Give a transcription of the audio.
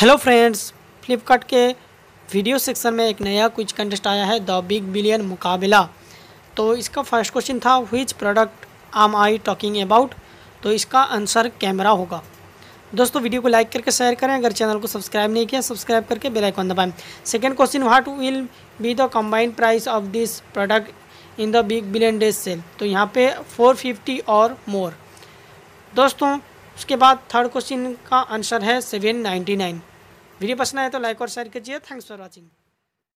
hello friends Flipkart के video section में एक नया कुछ कंटेस्ट आया है द बिग बिलियन मुकाबला तो इसका फर्स्ट क्वेश्चन था विच प्रोडक्ट आम आई टॉकिंग अबाउट तो इसका आंसर कैमरा होगा दोस्तों वीडियो को लाइक करके शेयर करें अगर चैनल को सब्सक्राइब नहीं किया सब्सक्राइब करके बेल आइकॉन दबाएं second question what will be the combined price of this product in the big billion days sale तो यहाँ पे फिफ्टी और मोर दोस्तों उसके बाद थर्ड क्वेश्चन का आंसर है सेवन नाइन्टी नाइन वीडियो पसंद आए तो लाइक और शेयर कीजिए थैंक्स फॉर वॉचिंग